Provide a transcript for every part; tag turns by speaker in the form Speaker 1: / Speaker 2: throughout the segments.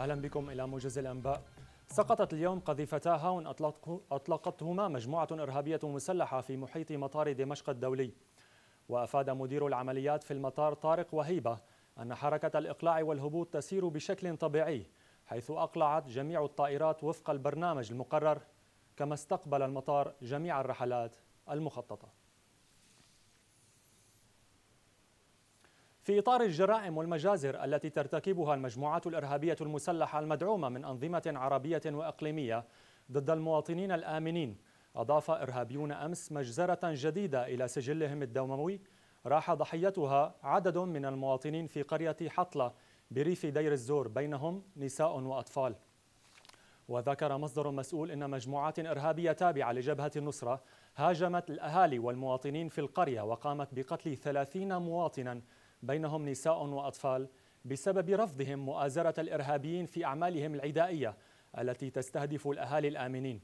Speaker 1: أهلا بكم إلى موجز الأنباء سقطت اليوم قذيفتا هاون أطلقتهما مجموعة إرهابية مسلحة في محيط مطار دمشق الدولي وأفاد مدير العمليات في المطار طارق وهيبة أن حركة الإقلاع والهبوط تسير بشكل طبيعي حيث أقلعت جميع الطائرات وفق البرنامج المقرر كما استقبل المطار جميع الرحلات المخططه في إطار الجرائم والمجازر التي ترتكبها المجموعات الإرهابية المسلحة المدعومة من أنظمة عربية وإقليمية ضد المواطنين الآمنين أضاف إرهابيون أمس مجزرة جديدة إلى سجلهم الدموي راح ضحيتها عدد من المواطنين في قرية حطلة بريف دير الزور بينهم نساء وأطفال وذكر مصدر مسؤول أن مجموعات إرهابية تابعة لجبهة النصرة هاجمت الأهالي والمواطنين في القرية وقامت بقتل ثلاثين مواطنا بينهم نساء وأطفال بسبب رفضهم مؤازرة الإرهابيين في أعمالهم العدائية التي تستهدف الأهالي الآمنين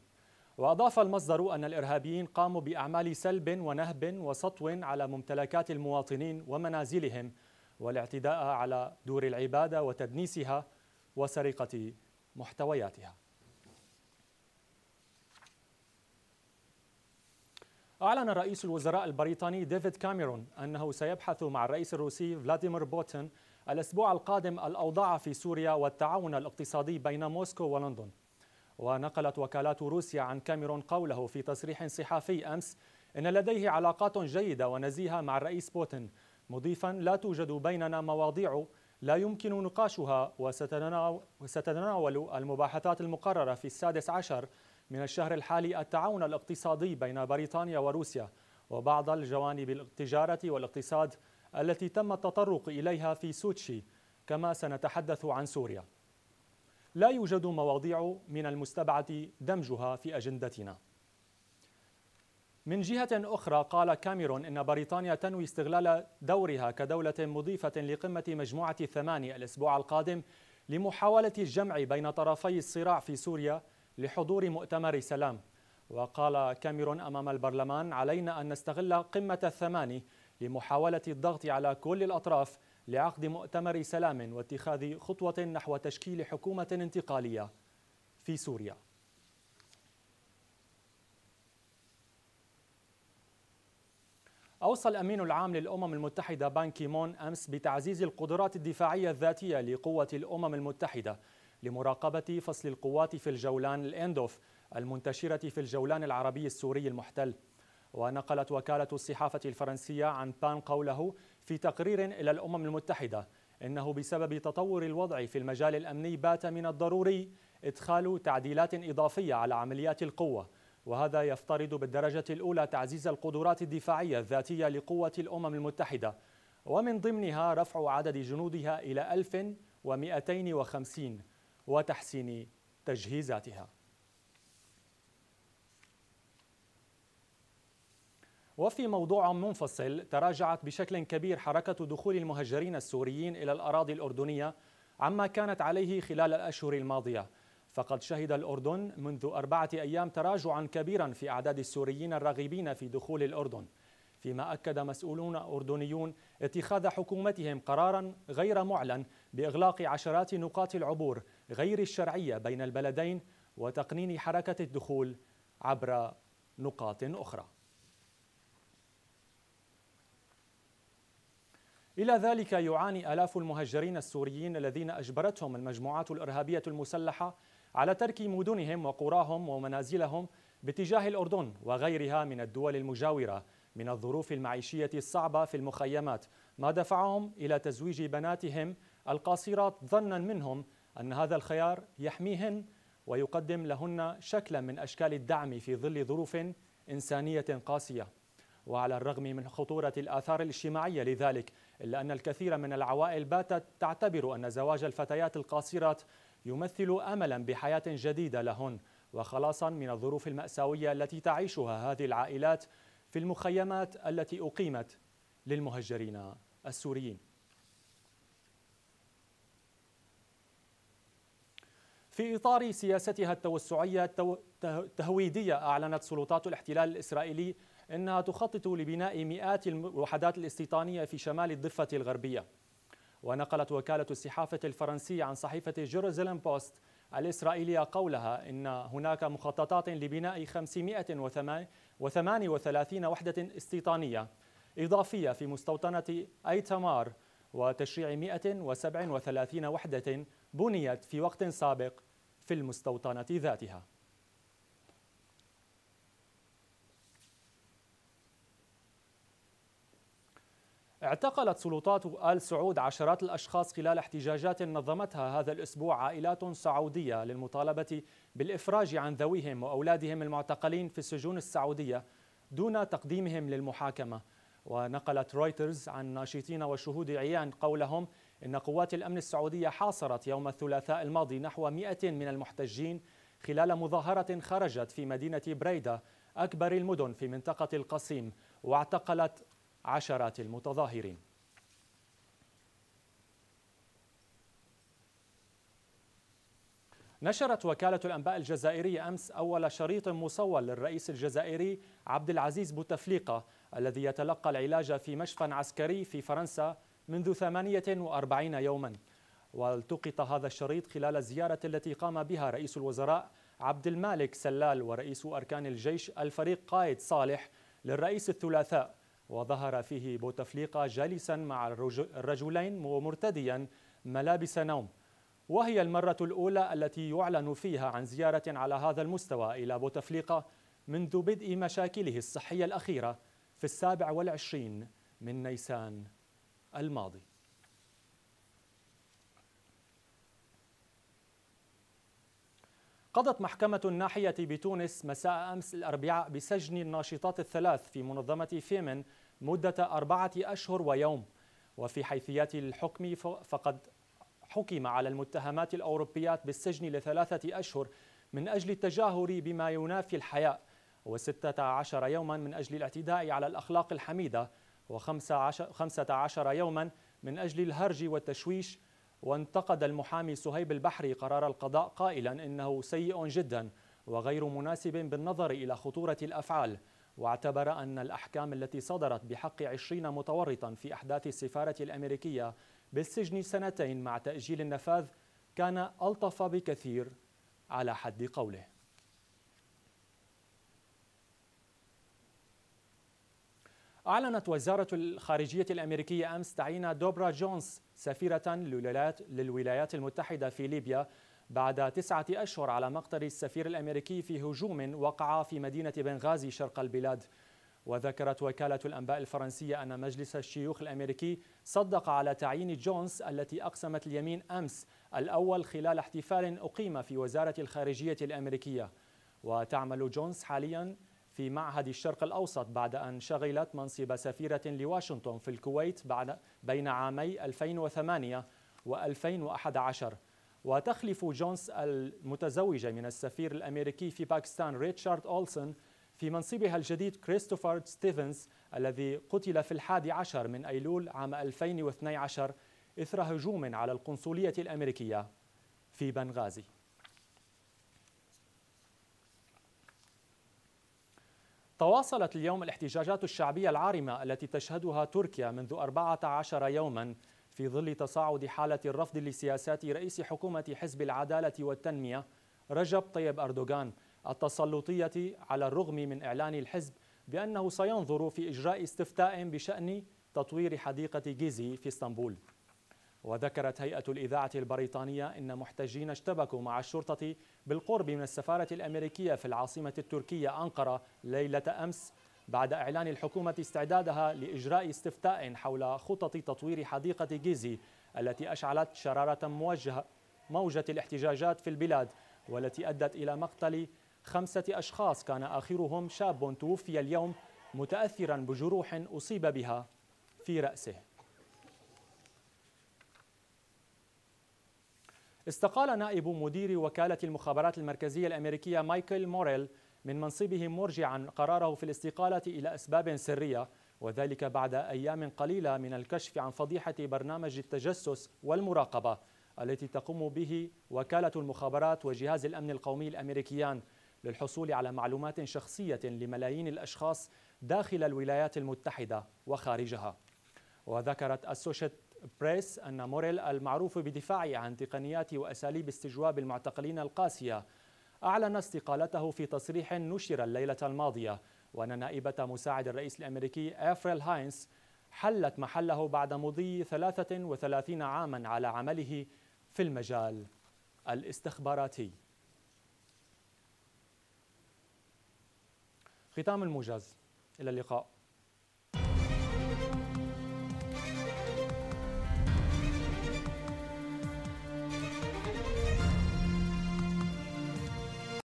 Speaker 1: وأضاف المصدر أن الإرهابيين قاموا بأعمال سلب ونهب وسطو على ممتلكات المواطنين ومنازلهم والاعتداء على دور العبادة وتدنيسها وسرقة محتوياتها أعلن رئيس الوزراء البريطاني ديفيد كاميرون أنه سيبحث مع الرئيس الروسي فلاديمير بوتين الأسبوع القادم الأوضاع في سوريا والتعاون الاقتصادي بين موسكو ولندن ونقلت وكالات روسيا عن كاميرون قوله في تصريح صحفي أمس إن لديه علاقات جيدة ونزيهة مع الرئيس بوتين مضيفا لا توجد بيننا مواضيع لا يمكن نقاشها وستتناول المباحثات المقررة في السادس عشر من الشهر الحالي التعاون الاقتصادي بين بريطانيا وروسيا وبعض الجوانب التجارة والاقتصاد التي تم التطرق إليها في سوتشي كما سنتحدث عن سوريا لا يوجد مواضيع من المستبعد دمجها في أجندتنا من جهة أخرى قال كاميرون إن بريطانيا تنوي استغلال دورها كدولة مضيفة لقمة مجموعة الثماني الأسبوع القادم لمحاولة الجمع بين طرفي الصراع في سوريا لحضور مؤتمر سلام وقال كاميرون أمام البرلمان علينا أن نستغل قمة الثماني لمحاولة الضغط على كل الأطراف لعقد مؤتمر سلام واتخاذ خطوة نحو تشكيل حكومة انتقالية في سوريا أوصى الأمين العام للأمم المتحدة بان كيمون أمس بتعزيز القدرات الدفاعية الذاتية لقوة الأمم المتحدة لمراقبة فصل القوات في الجولان الأندوف المنتشرة في الجولان العربي السوري المحتل ونقلت وكالة الصحافة الفرنسية عن بان قوله في تقرير إلى الأمم المتحدة إنه بسبب تطور الوضع في المجال الأمني بات من الضروري إدخال تعديلات إضافية على عمليات القوة وهذا يفترض بالدرجة الأولى تعزيز القدرات الدفاعية الذاتية لقوة الأمم المتحدة ومن ضمنها رفع عدد جنودها إلى 1250 وتحسين تجهيزاتها وفي موضوع منفصل تراجعت بشكل كبير حركة دخول المهجرين السوريين إلى الأراضي الأردنية عما كانت عليه خلال الأشهر الماضية فقد شهد الأردن منذ أربعة أيام تراجعا كبيرا في أعداد السوريين الراغبين في دخول الأردن فيما أكد مسؤولون أردنيون اتخاذ حكومتهم قرارا غير معلن بإغلاق عشرات نقاط العبور غير الشرعية بين البلدين وتقنين حركة الدخول عبر نقاط أخرى إلى ذلك يعاني آلاف المهجرين السوريين الذين أجبرتهم المجموعات الإرهابية المسلحة على ترك مدنهم وقراهم ومنازلهم باتجاه الأردن وغيرها من الدول المجاورة من الظروف المعيشية الصعبة في المخيمات ما دفعهم إلى تزويج بناتهم القاصرات ظنا منهم أن هذا الخيار يحميهن ويقدم لهن شكلا من أشكال الدعم في ظل ظروف إنسانية قاسية وعلى الرغم من خطورة الآثار الاجتماعية لذلك إلا أن الكثير من العوائل باتت تعتبر أن زواج الفتيات القاصرات يمثل أملا بحياة جديدة لهن وخلاصا من الظروف المأساوية التي تعيشها هذه العائلات في المخيمات التي أقيمت للمهجرين السوريين في إطار سياستها التوسعية التهويدية أعلنت سلطات الاحتلال الإسرائيلي أنها تخطط لبناء مئات الوحدات الاستيطانية في شمال الضفة الغربية ونقلت وكالة الصحافة الفرنسية عن صحيفة جيروزيلم بوست الإسرائيلية قولها إن هناك مخططات لبناء 538 وحدة استيطانية إضافية في مستوطنة أيتمار وتشريع 137 وحدة بنيت في وقت سابق في المستوطنة ذاتها اعتقلت سلطات آل سعود عشرات الأشخاص خلال احتجاجات نظمتها هذا الأسبوع عائلات سعودية للمطالبة بالإفراج عن ذويهم وأولادهم المعتقلين في السجون السعودية دون تقديمهم للمحاكمة ونقلت رويترز عن ناشطين وشهود عيان قولهم إن قوات الأمن السعودية حاصرت يوم الثلاثاء الماضي نحو 100 من المحتجين خلال مظاهرة خرجت في مدينة بريدة أكبر المدن في منطقة القصيم واعتقلت عشرات المتظاهرين نشرت وكالة الأنباء الجزائرية أمس أول شريط مصور للرئيس الجزائري عبد العزيز بوتفليقة الذي يتلقى العلاج في مشفى عسكري في فرنسا منذ 48 يوما والتقط هذا الشريط خلال الزيارة التي قام بها رئيس الوزراء عبد المالك سلال ورئيس أركان الجيش الفريق قائد صالح للرئيس الثلاثاء وظهر فيه بوتفليقة جالسا مع الرجلين ومرتديا ملابس نوم وهي المرة الأولى التي يعلن فيها عن زيارة على هذا المستوى إلى بوتفليقة منذ بدء مشاكله الصحية الأخيرة في السابع والعشرين من نيسان الماضي قضت محكمة الناحية بتونس مساء أمس الأربعاء بسجن الناشطات الثلاث في منظمة فيمن مدة أربعة أشهر ويوم وفي حيثيات الحكم فقد حكم على المتهمات الأوروبيات بالسجن لثلاثة أشهر من أجل التجاهر بما ينافي الحياء وستة عشر يوما من أجل الاعتداء على الأخلاق الحميدة وخمسة عشر يوما من أجل الهرج والتشويش وانتقد المحامي سهيب البحري قرار القضاء قائلا إنه سيء جدا وغير مناسب بالنظر إلى خطورة الأفعال واعتبر أن الأحكام التي صدرت بحق عشرين متورطا في أحداث السفارة الأمريكية بالسجن سنتين مع تأجيل النفاذ كان ألطف بكثير على حد قوله أعلنت وزارة الخارجية الأمريكية أمس تعيين دوبرا جونز سفيرة للولايات المتحدة في ليبيا بعد تسعة أشهر على مقتل السفير الأمريكي في هجوم وقع في مدينة بنغازي شرق البلاد وذكرت وكالة الأنباء الفرنسية أن مجلس الشيوخ الأمريكي صدق على تعيين جونز التي أقسمت اليمين أمس الأول خلال احتفال أقيم في وزارة الخارجية الأمريكية وتعمل جونز حاليا في معهد الشرق الأوسط بعد أن شغلت منصب سفيرة لواشنطن في الكويت بعد بين عامي 2008 و2011 وتخلف جونز المتزوجة من السفير الأمريكي في باكستان ريتشارد أولسون في منصبها الجديد كريستوفر ستيفنز الذي قتل في الحادي عشر من أيلول عام 2012 إثر هجوم على القنصلية الأمريكية في بنغازي تواصلت اليوم الاحتجاجات الشعبية العارمة التي تشهدها تركيا منذ 14 يوما في ظل تصاعد حالة الرفض لسياسات رئيس حكومة حزب العدالة والتنمية رجب طيب أردوغان التسلطية على الرغم من إعلان الحزب بأنه سينظر في إجراء استفتاء بشأن تطوير حديقة جيزي في اسطنبول وذكرت هيئة الإذاعة البريطانية إن محتجين اشتبكوا مع الشرطة بالقرب من السفارة الأمريكية في العاصمة التركية أنقرة ليلة أمس بعد إعلان الحكومة استعدادها لإجراء استفتاء حول خطط تطوير حديقة جيزي التي أشعلت شرارة موجهة موجة الاحتجاجات في البلاد والتي أدت إلى مقتل خمسة أشخاص كان آخرهم شاب توفي اليوم متأثرا بجروح أصيب بها في رأسه استقال نائب مدير وكالة المخابرات المركزية الأمريكية مايكل موريل من منصبه مرجعا قراره في الاستقالة إلى أسباب سرية وذلك بعد أيام قليلة من الكشف عن فضيحة برنامج التجسس والمراقبة التي تقوم به وكالة المخابرات وجهاز الأمن القومي الأمريكيان للحصول على معلومات شخصية لملايين الأشخاص داخل الولايات المتحدة وخارجها وذكرت أسوشيت بريس أن موريل المعروف بدفاعه عن تقنيات وأساليب استجواب المعتقلين القاسية أعلن استقالته في تصريح نشر الليلة الماضية وأن نائبة مساعد الرئيس الأمريكي أفريل هاينز حلت محله بعد مضي 33 عاما على عمله في المجال الاستخباراتي ختام الموجز إلى اللقاء